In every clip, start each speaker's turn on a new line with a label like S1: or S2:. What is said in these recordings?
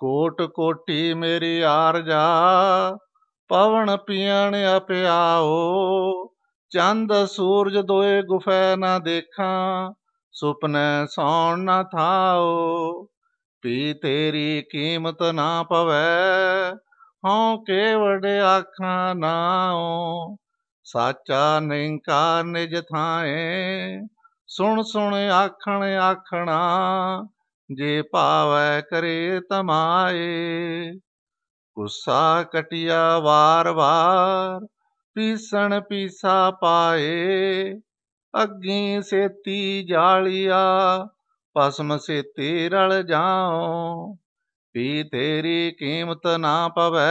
S1: ਕੋਟ ਕੋਟੀ ਮੇਰੀ ਆਰਜਾ ਪਵਨ ਪੀਣ ਅਪਿਆਓ ਚੰਦ ਸੂਰਜ ਦੋਏ ਗੁਫੈ ਨਾ ਦੇਖਾਂ ਸੁਪਨੇ ਸੌਣ ਨਾ ਥਾਓ ਪੀ ਤੇਰੀ ਕੀਮਤ ਨਾ ਪਵੈ ਹਉ ਕੇਵੜ ਆਖਾਂ ਨਾਉ ਸਾਚਾ ਨਿੰਕਾਰ ਨਿਜ ਥਾਏ ਸੁਣ ਸੁਣ ਆਖਣ ਆਖਣਾ ਜੇ ਭਾਵੈ ਕਰੇ ਤਮਾਏ ਗੁੱਸਾ ਕਟਿਆ ਵਾਰ-ਵਾਰ ਪੀਸਣ ਪੀਸਾ ਪਾਏ ਅੱਗੇ ਸੇਤੀ ਜਾਲੀਆ ਪਸਮ ਸੇਤੀ ਰਲ ਜਾਉ ਪੀ ਤੇਰੀ ਕੀਮਤ ਨਾ ਪਵੈ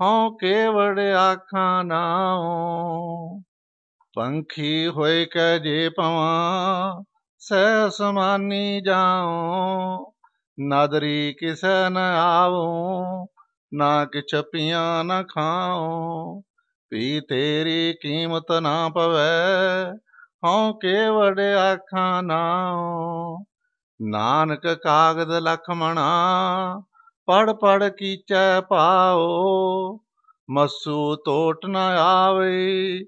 S1: ਹਉ ਕੇਵੜ ਆਖਾਂ ਨਾਉ ਪੰਖੀ ਹੋਏ ਕੈ ਜੇ ਪਵਾਂ ਸਹਿ ਸਮਾਨੀ ਜਾਉ ਨਾਦਰੀ ਕਿਸੈ ਨ ਆਵਉ ਨਾ ਕਿਛ ਪੀਆਂ ਨ ਖਾਉ ਪੀ ਤੇਰੀ ਕੀਮਤ ਨਾ ਪਵੈ ਹਉ ਕੇ ਵੜ ਆਖਾਂ ਨਾਉ ਨਾਨਕ ਕਾਗਦ ਲਖਮਣਾ ਪੜ ਪੜ ਕੀਚੈ ਪਾਓ ਮਸੂ ਤੋਟ ਨ ਆਵੇ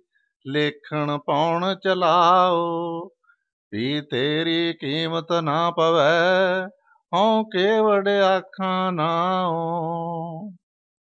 S1: ਲੇਖਣ ਪਾਉਣ ਚਲਾਓ ਵੀ ਤੇਰੀ ਕੀਮਤ ਨਾ ਪਵੈ ਹਉ ਕੇਵੜ ਆਖਾਂ ਨਾਉ